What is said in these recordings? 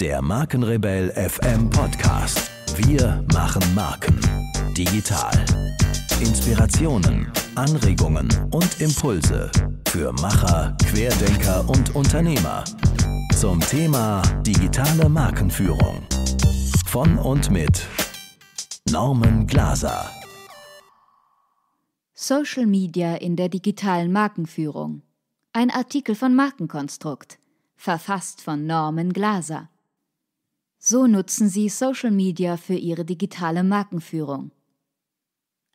Der Markenrebell FM Podcast. Wir machen Marken. Digital. Inspirationen, Anregungen und Impulse für Macher, Querdenker und Unternehmer. Zum Thema digitale Markenführung. Von und mit Norman Glaser. Social Media in der digitalen Markenführung. Ein Artikel von Markenkonstrukt. Verfasst von Norman Glaser. So nutzen sie Social Media für ihre digitale Markenführung.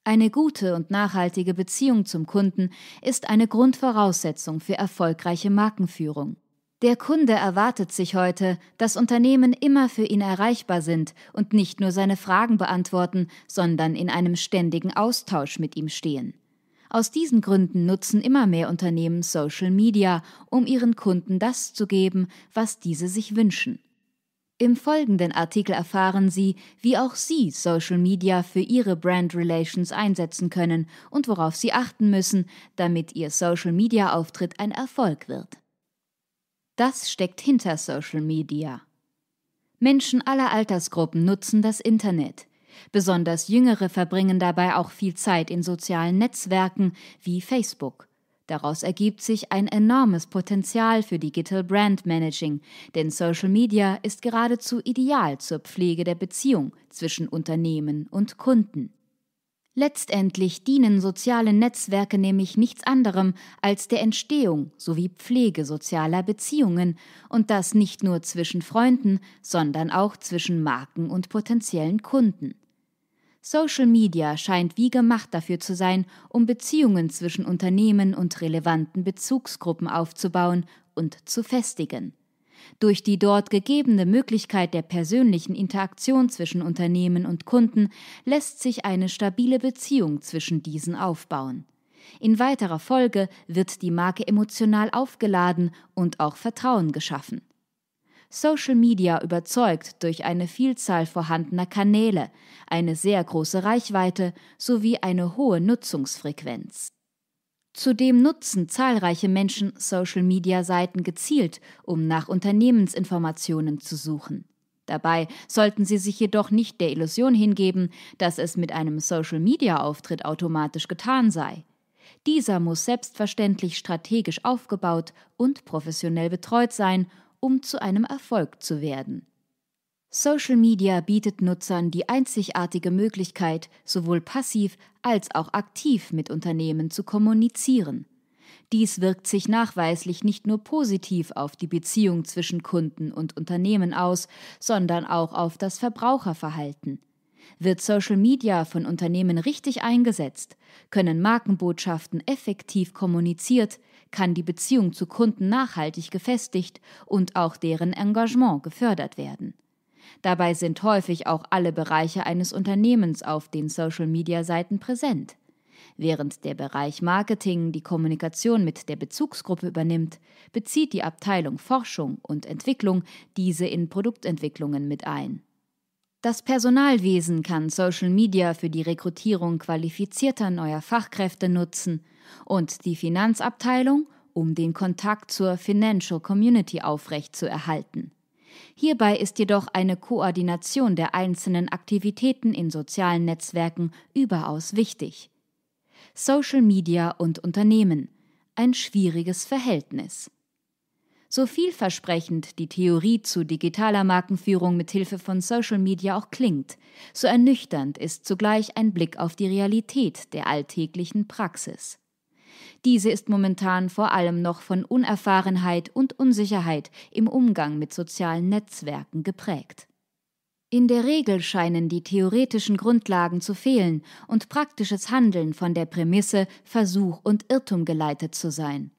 Eine gute und nachhaltige Beziehung zum Kunden ist eine Grundvoraussetzung für erfolgreiche Markenführung. Der Kunde erwartet sich heute, dass Unternehmen immer für ihn erreichbar sind und nicht nur seine Fragen beantworten, sondern in einem ständigen Austausch mit ihm stehen. Aus diesen Gründen nutzen immer mehr Unternehmen Social Media, um ihren Kunden das zu geben, was diese sich wünschen. Im folgenden Artikel erfahren Sie, wie auch Sie Social Media für Ihre Brand Relations einsetzen können und worauf Sie achten müssen, damit Ihr Social Media Auftritt ein Erfolg wird. Das steckt hinter Social Media. Menschen aller Altersgruppen nutzen das Internet. Besonders Jüngere verbringen dabei auch viel Zeit in sozialen Netzwerken wie Facebook. Daraus ergibt sich ein enormes Potenzial für Digital Brand Managing, denn Social Media ist geradezu ideal zur Pflege der Beziehung zwischen Unternehmen und Kunden. Letztendlich dienen soziale Netzwerke nämlich nichts anderem als der Entstehung sowie Pflege sozialer Beziehungen und das nicht nur zwischen Freunden, sondern auch zwischen Marken und potenziellen Kunden. Social Media scheint wie gemacht dafür zu sein, um Beziehungen zwischen Unternehmen und relevanten Bezugsgruppen aufzubauen und zu festigen. Durch die dort gegebene Möglichkeit der persönlichen Interaktion zwischen Unternehmen und Kunden lässt sich eine stabile Beziehung zwischen diesen aufbauen. In weiterer Folge wird die Marke emotional aufgeladen und auch Vertrauen geschaffen. Social Media überzeugt durch eine Vielzahl vorhandener Kanäle, eine sehr große Reichweite sowie eine hohe Nutzungsfrequenz. Zudem nutzen zahlreiche Menschen Social-Media-Seiten gezielt, um nach Unternehmensinformationen zu suchen. Dabei sollten Sie sich jedoch nicht der Illusion hingeben, dass es mit einem Social-Media-Auftritt automatisch getan sei. Dieser muss selbstverständlich strategisch aufgebaut und professionell betreut sein um zu einem Erfolg zu werden. Social Media bietet Nutzern die einzigartige Möglichkeit, sowohl passiv als auch aktiv mit Unternehmen zu kommunizieren. Dies wirkt sich nachweislich nicht nur positiv auf die Beziehung zwischen Kunden und Unternehmen aus, sondern auch auf das Verbraucherverhalten. Wird Social Media von Unternehmen richtig eingesetzt, können Markenbotschaften effektiv kommuniziert, kann die Beziehung zu Kunden nachhaltig gefestigt und auch deren Engagement gefördert werden. Dabei sind häufig auch alle Bereiche eines Unternehmens auf den Social-Media-Seiten präsent. Während der Bereich Marketing die Kommunikation mit der Bezugsgruppe übernimmt, bezieht die Abteilung Forschung und Entwicklung diese in Produktentwicklungen mit ein. Das Personalwesen kann Social Media für die Rekrutierung qualifizierter neuer Fachkräfte nutzen und die Finanzabteilung, um den Kontakt zur Financial Community aufrechtzuerhalten. Hierbei ist jedoch eine Koordination der einzelnen Aktivitäten in sozialen Netzwerken überaus wichtig. Social Media und Unternehmen ein schwieriges Verhältnis. So vielversprechend die Theorie zu digitaler Markenführung mit Hilfe von Social Media auch klingt, so ernüchternd ist zugleich ein Blick auf die Realität der alltäglichen Praxis. Diese ist momentan vor allem noch von Unerfahrenheit und Unsicherheit im Umgang mit sozialen Netzwerken geprägt. In der Regel scheinen die theoretischen Grundlagen zu fehlen und praktisches Handeln von der Prämisse Versuch und Irrtum geleitet zu sein.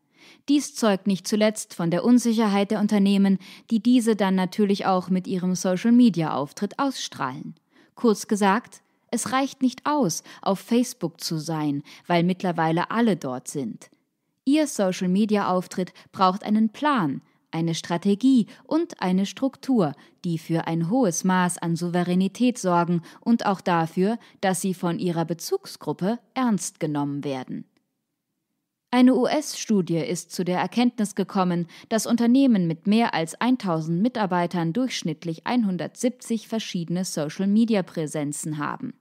Dies zeugt nicht zuletzt von der Unsicherheit der Unternehmen, die diese dann natürlich auch mit ihrem Social-Media-Auftritt ausstrahlen. Kurz gesagt, es reicht nicht aus, auf Facebook zu sein, weil mittlerweile alle dort sind. Ihr Social-Media-Auftritt braucht einen Plan, eine Strategie und eine Struktur, die für ein hohes Maß an Souveränität sorgen und auch dafür, dass sie von ihrer Bezugsgruppe ernst genommen werden. Eine US-Studie ist zu der Erkenntnis gekommen, dass Unternehmen mit mehr als 1000 Mitarbeitern durchschnittlich 170 verschiedene Social-Media-Präsenzen haben.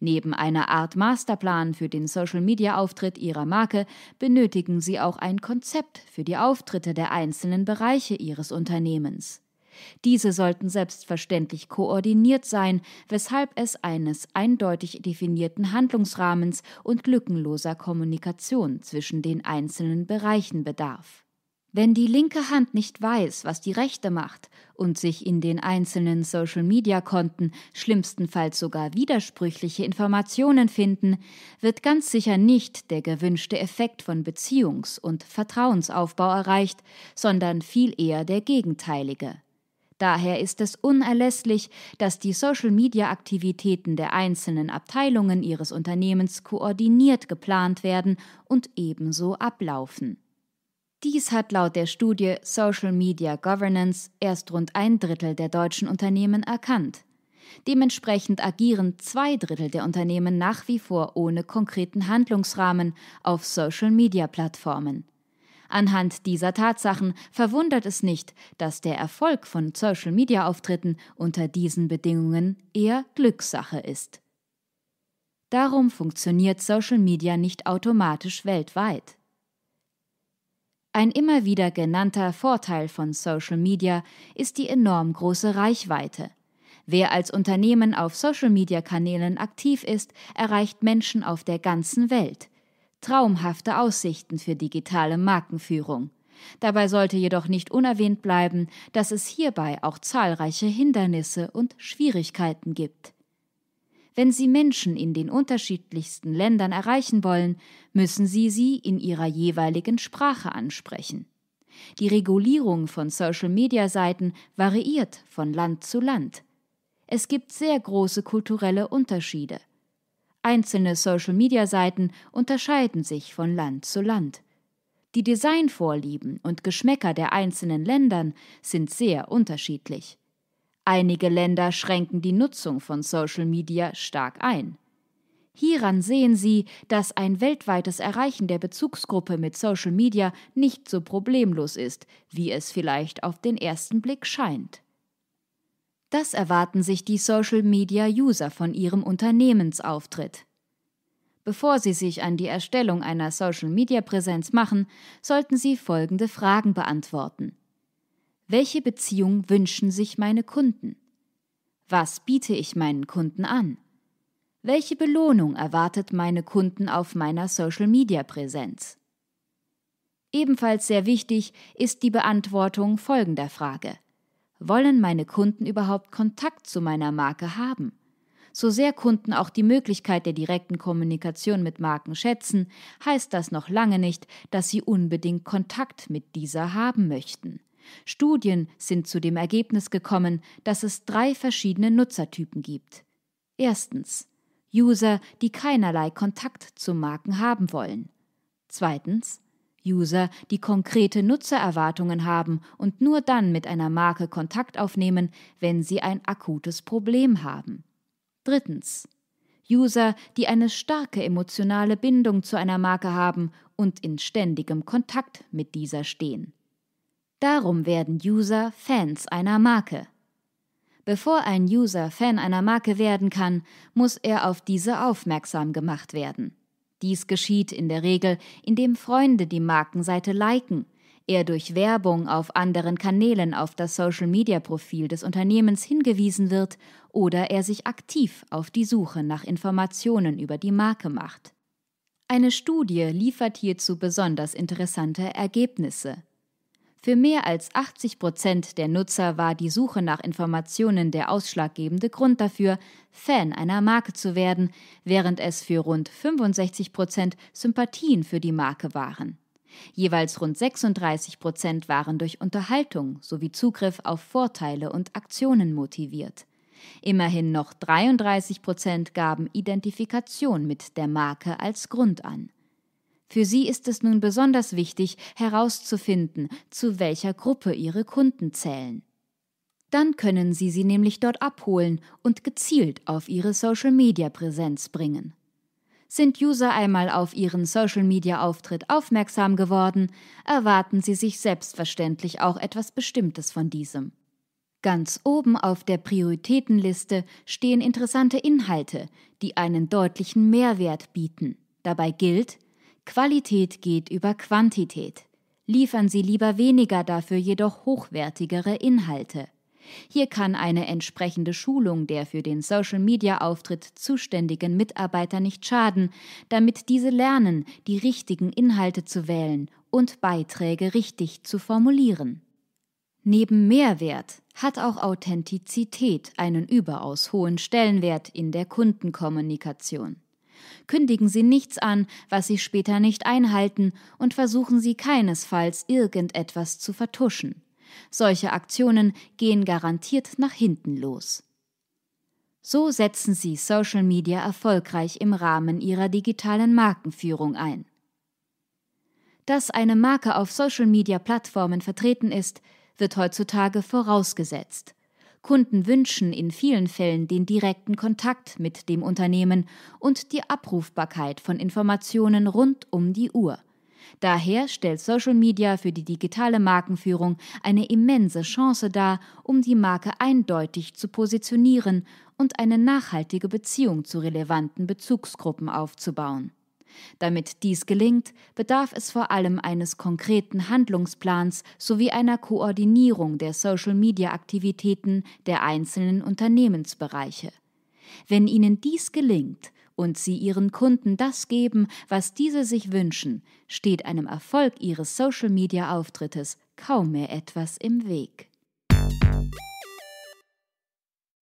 Neben einer Art Masterplan für den Social-Media-Auftritt ihrer Marke benötigen sie auch ein Konzept für die Auftritte der einzelnen Bereiche ihres Unternehmens. Diese sollten selbstverständlich koordiniert sein, weshalb es eines eindeutig definierten Handlungsrahmens und lückenloser Kommunikation zwischen den einzelnen Bereichen bedarf. Wenn die linke Hand nicht weiß, was die rechte macht und sich in den einzelnen Social-Media-Konten schlimmstenfalls sogar widersprüchliche Informationen finden, wird ganz sicher nicht der gewünschte Effekt von Beziehungs- und Vertrauensaufbau erreicht, sondern viel eher der gegenteilige. Daher ist es unerlässlich, dass die Social-Media-Aktivitäten der einzelnen Abteilungen Ihres Unternehmens koordiniert geplant werden und ebenso ablaufen. Dies hat laut der Studie Social Media Governance erst rund ein Drittel der deutschen Unternehmen erkannt. Dementsprechend agieren zwei Drittel der Unternehmen nach wie vor ohne konkreten Handlungsrahmen auf Social-Media-Plattformen. Anhand dieser Tatsachen verwundert es nicht, dass der Erfolg von Social-Media-Auftritten unter diesen Bedingungen eher Glückssache ist. Darum funktioniert Social Media nicht automatisch weltweit. Ein immer wieder genannter Vorteil von Social Media ist die enorm große Reichweite. Wer als Unternehmen auf Social Media Kanälen aktiv ist, erreicht Menschen auf der ganzen Welt traumhafte Aussichten für digitale Markenführung. Dabei sollte jedoch nicht unerwähnt bleiben, dass es hierbei auch zahlreiche Hindernisse und Schwierigkeiten gibt. Wenn Sie Menschen in den unterschiedlichsten Ländern erreichen wollen, müssen Sie sie in ihrer jeweiligen Sprache ansprechen. Die Regulierung von Social-Media-Seiten variiert von Land zu Land. Es gibt sehr große kulturelle Unterschiede. Einzelne Social-Media-Seiten unterscheiden sich von Land zu Land. Die Designvorlieben und Geschmäcker der einzelnen Ländern sind sehr unterschiedlich. Einige Länder schränken die Nutzung von Social Media stark ein. Hieran sehen Sie, dass ein weltweites Erreichen der Bezugsgruppe mit Social Media nicht so problemlos ist, wie es vielleicht auf den ersten Blick scheint. Das erwarten sich die Social-Media-User von ihrem Unternehmensauftritt. Bevor Sie sich an die Erstellung einer Social-Media-Präsenz machen, sollten Sie folgende Fragen beantworten. Welche Beziehung wünschen sich meine Kunden? Was biete ich meinen Kunden an? Welche Belohnung erwartet meine Kunden auf meiner Social-Media-Präsenz? Ebenfalls sehr wichtig ist die Beantwortung folgender Frage wollen meine Kunden überhaupt Kontakt zu meiner Marke haben? So sehr Kunden auch die Möglichkeit der direkten Kommunikation mit Marken schätzen, heißt das noch lange nicht, dass sie unbedingt Kontakt mit dieser haben möchten. Studien sind zu dem Ergebnis gekommen, dass es drei verschiedene Nutzertypen gibt. Erstens User, die keinerlei Kontakt zu Marken haben wollen. Zweitens User, die konkrete Nutzererwartungen haben und nur dann mit einer Marke Kontakt aufnehmen, wenn sie ein akutes Problem haben. Drittens. User, die eine starke emotionale Bindung zu einer Marke haben und in ständigem Kontakt mit dieser stehen. Darum werden User Fans einer Marke. Bevor ein User Fan einer Marke werden kann, muss er auf diese aufmerksam gemacht werden. Dies geschieht in der Regel, indem Freunde die Markenseite liken, er durch Werbung auf anderen Kanälen auf das Social-Media-Profil des Unternehmens hingewiesen wird oder er sich aktiv auf die Suche nach Informationen über die Marke macht. Eine Studie liefert hierzu besonders interessante Ergebnisse. Für mehr als 80 Prozent der Nutzer war die Suche nach Informationen der ausschlaggebende Grund dafür, Fan einer Marke zu werden, während es für rund 65 Prozent Sympathien für die Marke waren. Jeweils rund 36 Prozent waren durch Unterhaltung sowie Zugriff auf Vorteile und Aktionen motiviert. Immerhin noch 33 Prozent gaben Identifikation mit der Marke als Grund an. Für sie ist es nun besonders wichtig, herauszufinden, zu welcher Gruppe ihre Kunden zählen. Dann können sie sie nämlich dort abholen und gezielt auf ihre Social-Media-Präsenz bringen. Sind User einmal auf ihren Social-Media-Auftritt aufmerksam geworden, erwarten sie sich selbstverständlich auch etwas Bestimmtes von diesem. Ganz oben auf der Prioritätenliste stehen interessante Inhalte, die einen deutlichen Mehrwert bieten. Dabei gilt, Qualität geht über Quantität. Liefern Sie lieber weniger, dafür jedoch hochwertigere Inhalte. Hier kann eine entsprechende Schulung der für den Social-Media-Auftritt zuständigen Mitarbeiter nicht schaden, damit diese lernen, die richtigen Inhalte zu wählen und Beiträge richtig zu formulieren. Neben Mehrwert hat auch Authentizität einen überaus hohen Stellenwert in der Kundenkommunikation. Kündigen Sie nichts an, was Sie später nicht einhalten, und versuchen Sie keinesfalls irgendetwas zu vertuschen. Solche Aktionen gehen garantiert nach hinten los. So setzen Sie Social Media erfolgreich im Rahmen Ihrer digitalen Markenführung ein. Dass eine Marke auf Social Media Plattformen vertreten ist, wird heutzutage vorausgesetzt. Kunden wünschen in vielen Fällen den direkten Kontakt mit dem Unternehmen und die Abrufbarkeit von Informationen rund um die Uhr. Daher stellt Social Media für die digitale Markenführung eine immense Chance dar, um die Marke eindeutig zu positionieren und eine nachhaltige Beziehung zu relevanten Bezugsgruppen aufzubauen. Damit dies gelingt, bedarf es vor allem eines konkreten Handlungsplans sowie einer Koordinierung der Social-Media-Aktivitäten der einzelnen Unternehmensbereiche. Wenn Ihnen dies gelingt und Sie Ihren Kunden das geben, was diese sich wünschen, steht einem Erfolg Ihres Social-Media-Auftrittes kaum mehr etwas im Weg.